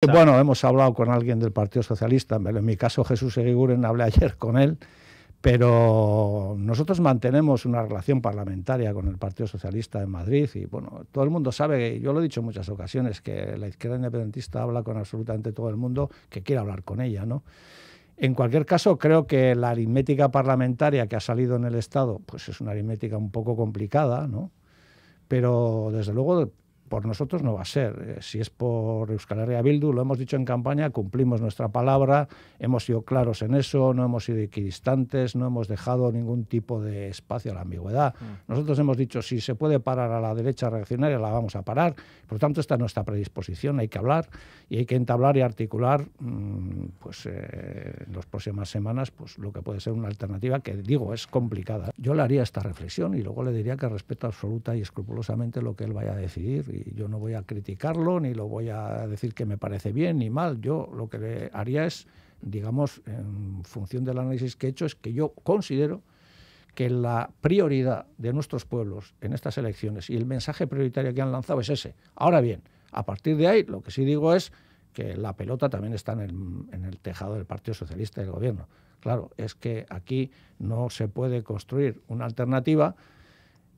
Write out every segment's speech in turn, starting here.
Eh, bueno, hemos hablado con alguien del Partido Socialista, en mi caso Jesús Eguiguren, hablé ayer con él, pero nosotros mantenemos una relación parlamentaria con el Partido Socialista en Madrid y bueno, todo el mundo sabe, yo lo he dicho en muchas ocasiones, que la izquierda independentista habla con absolutamente todo el mundo que quiere hablar con ella, ¿no? En cualquier caso, creo que la aritmética parlamentaria que ha salido en el Estado, pues es una aritmética un poco complicada, ¿no? Pero desde luego por nosotros no va a ser. Eh, si es por Euskal Herria Bildu, lo hemos dicho en campaña, cumplimos nuestra palabra, hemos sido claros en eso, no hemos sido equidistantes, no hemos dejado ningún tipo de espacio a la ambigüedad. Mm. Nosotros hemos dicho, si se puede parar a la derecha reaccionaria, la vamos a parar. Por lo tanto, esta es nuestra predisposición, hay que hablar y hay que entablar y articular mm, pues, eh, en las próximas semanas pues, lo que puede ser una alternativa que, digo, es complicada. Yo le haría esta reflexión y luego le diría que respeto absoluta y escrupulosamente lo que él vaya a decidir. Y yo no voy a criticarlo ni lo voy a decir que me parece bien ni mal. Yo lo que le haría es, digamos, en función del análisis que he hecho, es que yo considero que la prioridad de nuestros pueblos en estas elecciones y el mensaje prioritario que han lanzado es ese. Ahora bien, a partir de ahí, lo que sí digo es que la pelota también está en el, tejado del Partido Socialista y del Gobierno. Claro, es que aquí no se puede construir una alternativa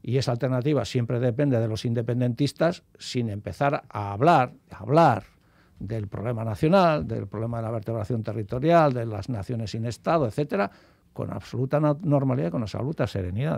y esa alternativa siempre depende de los independentistas sin empezar a hablar, hablar del problema nacional, del problema de la vertebración territorial, de las naciones sin Estado, etcétera, con absoluta normalidad y con absoluta serenidad.